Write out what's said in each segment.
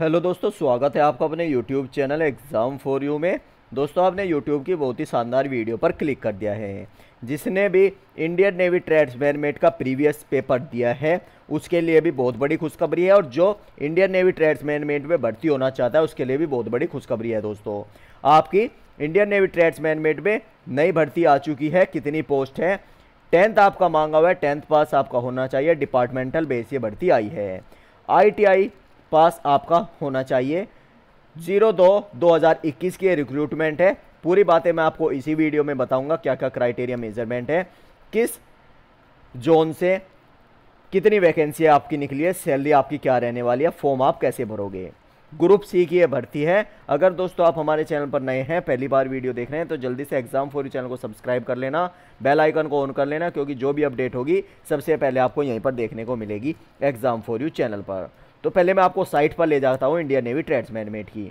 hello दोस्तों स्वागत है आपका अपने YouTube channel exam for you में दोस्तों आपने यूट्यूब की बहुत ही शानदार वीडियो पर क्लिक कर दिया है जिसने भी इंडियन नेवी ट्रेड्स मेट का प्रीवियस पेपर दिया है उसके लिए भी बहुत बड़ी खुशखबरी है और जो इंडियन नेवी ट्रेड्स मेट में भर्ती होना चाहता है उसके लिए भी बहुत बड़ी खुशखबरी है दोस्तों आपकी इंडियन नेवी ट्रेड्स मेट में नई भर्ती आ चुकी है कितनी पोस्ट है टेंथ आपका मांगा हुआ है टेंथ पास आपका होना चाहिए डिपार्टमेंटल बेस ये भर्ती आई है आई पास आपका होना चाहिए जीरो दो दो हज़ार इक्कीस की रिक्रूटमेंट है पूरी बातें मैं आपको इसी वीडियो में बताऊंगा क्या क्या क्राइटेरिया मेजरमेंट है किस जोन से कितनी वैकेंसी आपकी निकली है सैलरी आपकी क्या रहने वाली है फॉर्म आप कैसे भरोगे ग्रुप सी की ये भर्ती है अगर दोस्तों आप हमारे चैनल पर नए हैं पहली बार वीडियो देख रहे हैं तो जल्दी से एग्जाम फॉर चैनल को सब्सक्राइब कर लेना बेल आइकन को ऑन कर लेना क्योंकि जो भी अपडेट होगी सबसे पहले आपको यहीं पर देखने को मिलेगी एग्जाम फॉर यू चैनल पर तो पहले मैं आपको साइट पर ले जाता हूँ इंडियन नेवी ट्रेड्समैन मेट की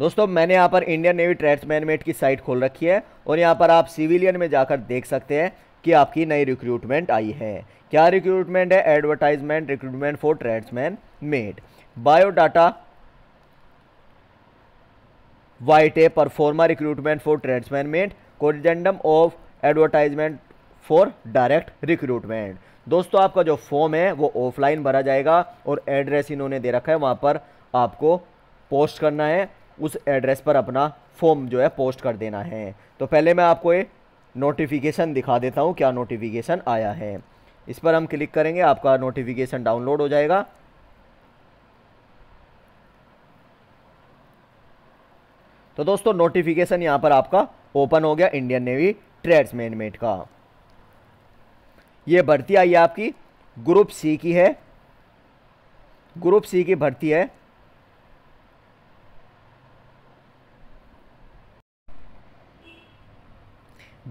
दोस्तों मैंने यहाँ पर इंडियन नेवी ट्रेड्समैन मेट की साइट खोल रखी है और यहाँ पर आप सिविलियन में जाकर देख सकते हैं कि आपकी नई रिक्रूटमेंट आई है क्या रिक्रूटमेंट है advertisement recruitment for tradesman mate biodata white a proforma recruitment for tradesman mate corrigendum of advertisement for direct recruitment दोस्तों आपका जो फॉर्म है वो ऑफलाइन भरा जाएगा और एड्रेस इन्होंने दे रखा है वहाँ पर आपको पोस्ट करना है उस एड्रेस पर अपना फॉर्म जो है पोस्ट कर देना है तो पहले मैं आपको ये नोटिफिकेशन दिखा देता हूँ क्या नोटिफिकेशन आया है इस पर हम क्लिक करेंगे आपका नोटिफिकेशन डाउनलोड हो जाएगा तो दोस्तों नोटिफिकेशन यहाँ पर आपका ओपन हो गया इंडियन नेवी ट्रेड्स मेट का ये भर्ती आई है आपकी ग्रुप सी की है ग्रुप सी की भर्ती है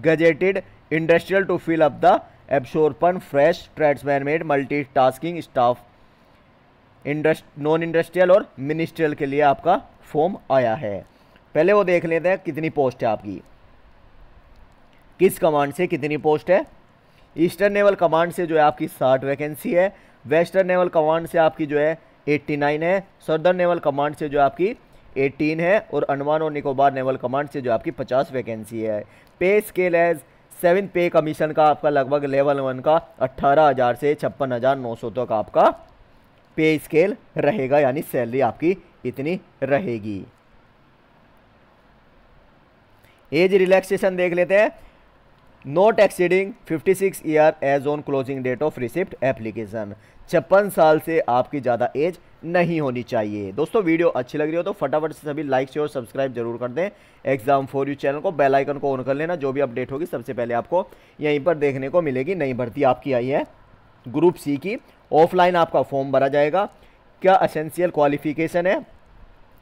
gazetted industrial to fill up the absorption fresh tradesman mate multi tasking staff industrial non industrial और मिनिस्ट्रियल के लिए आपका फॉर्म आया है पहले वो देख लेते हैं कितनी पोस्ट है आपकी किस कमांड से कितनी पोस्ट है ईस्टर्न नेवल कमांड से जो है आपकी साठ वैकेंसी है वेस्टर्न नेवल कमांड से आपकी जो है 89 है सदर्न नेवल कमांड से जो आपकी 18 है और अनवान और निकोबार नेवल कमांड से जो आपकी 50 वैकेंसी है pay scale as seven pay commission का आपका लगभग लेवल वन का 18,000 से छप्पन तक आपका पे स्केल रहेगा यानी सैलरी आपकी इतनी रहेगी एज रिलैक्सेशन देख लेते हैं not exceeding 56 year age on closing date of receipt application छप्पन साल से आपकी ज़्यादा एज नहीं होनी चाहिए दोस्तों वीडियो अच्छी लग रही हो तो फटाफट से सभी लाइक शेयर और सब्सक्राइब जरूर कर दें एग्जाम फॉर यू चैनल को बेल आइकन को ऑन कर लेना जो भी अपडेट होगी सबसे पहले आपको यहीं पर देखने को मिलेगी नई भर्ती आपकी आई है ग्रुप सी की ऑफलाइन आपका फॉर्म भरा जाएगा क्या असेंशियल क्वालिफिकेशन है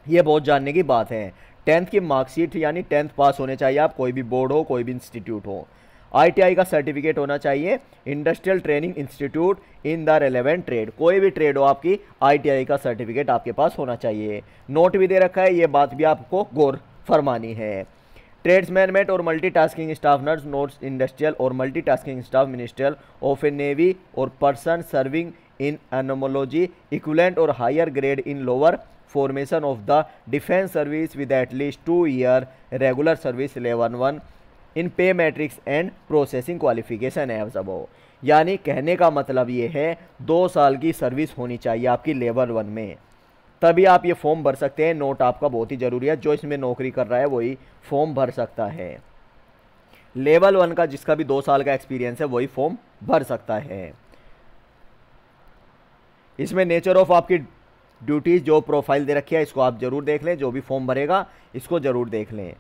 ये बहुत जानने की बात है टेंथ की मार्कशीट यानी टेंथ पास होने चाहिए आप कोई भी बोर्ड हो कोई भी इंस्टीट्यूट हो आईटीआई का सर्टिफिकेट होना चाहिए industrial training institute in the relevant trade कोई भी ट्रेड हो आपकी आईटीआई का सर्टिफिकेट आपके पास होना चाहिए नोट भी दे रखा है ये बात भी आपको गौर फरमानी है ट्रेड्स मैनमेंट और multitasking staff nurse notes industrial और multitasking staff ministerial of a navy और पर्सन सर्विंग इन एनोमोलॉजी इक्वलेंट और higher grade in lower formation of the defence service with at least two year regular service level one in pay matrix and processing qualification है सब यानी कहने का मतलब ये है दो साल की सर्विस होनी चाहिए आपकी लेवल वन में तभी आप ये फॉर्म भर सकते हैं नोट आपका बहुत ही ज़रूरी है जो इसमें नौकरी कर रहा है वही फॉर्म भर सकता है लेवल वन का जिसका भी दो साल का एक्सपीरियंस है वही फॉर्म भर सकता है इसमें नेचर ऑफ आपकी ड्यूटीज़ जो प्रोफाइल दे रखी है इसको आप ज़रूर देख लें जो भी फॉर्म भरेगा इसको ज़रूर देख लें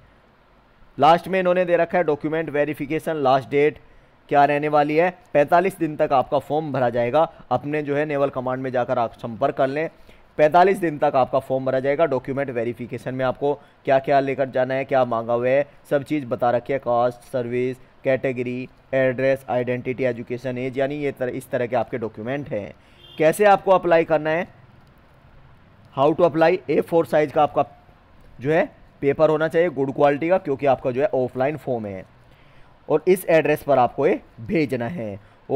लास्ट में इन्होंने दे रखा है डॉक्यूमेंट वेरिफिकेशन लास्ट डेट क्या रहने वाली है 45 दिन तक आपका फॉर्म भरा जाएगा अपने जो है नेवल कमांड में जाकर आप संपर्क कर लें 45 दिन तक आपका फॉर्म भरा जाएगा डॉक्यूमेंट वेरिफिकेशन में आपको क्या क्या लेकर जाना है क्या मांगा हुआ है सब चीज़ बता रखी है caste service category address identity education age यानी ये तर, इस तरह के आपके डॉक्यूमेंट हैं कैसे आपको अप्लाई करना है how to apply A four size का आपका जो है पेपर होना चाहिए गुड क्वालिटी का क्योंकि आपका जो है ऑफलाइन फॉर्म है और इस एड्रेस पर आपको ये भेजना है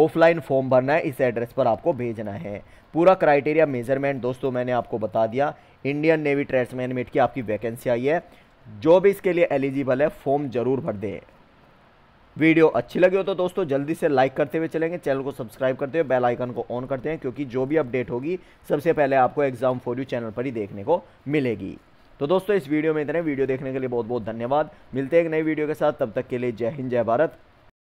ऑफलाइन फॉर्म भरना है इस एड्रेस पर आपको भेजना है पूरा क्राइटेरिया मेजरमेंट दोस्तों मैंने आपको बता दिया इंडियन नेवी ट्रेड्समैन मेट की आपकी वैकेंसी आई है जो भी इसके लिए एलिजिबल है फॉर्म जरूर भर दें वीडियो अच्छी लगी हो तो दोस्तों जल्दी से लाइक करते हुए चलेंगे चैनल को सब्सक्राइब करते हुए बेल आइकन को ऑन करते हैं क्योंकि जो भी अपडेट होगी सबसे पहले आपको एग्जाम फॉर यू चैनल पर ही देखने को मिलेगी तो दोस्तों इस वीडियो में इतने वीडियो देखने के लिए बहुत बहुत धन्यवाद मिलते हैं एक नई वीडियो के साथ तब तक के लिए जय हिंद जय भारत